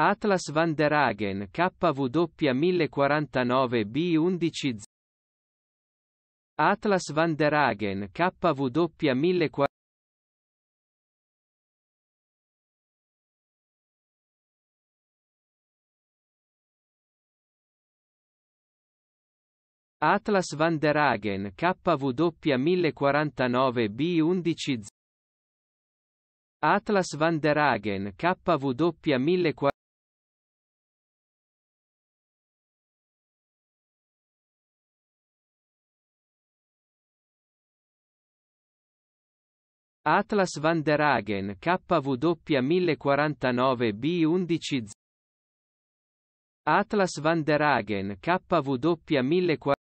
Atlas van der Hagen KW1049B11 z Atlas van der Hagen KW1049 Atlas van der Hagen KW1049B11 Atlas van der Hagen KW1049 Atlas van der Hagen KW1049B11 Atlas van der Hagen KW1049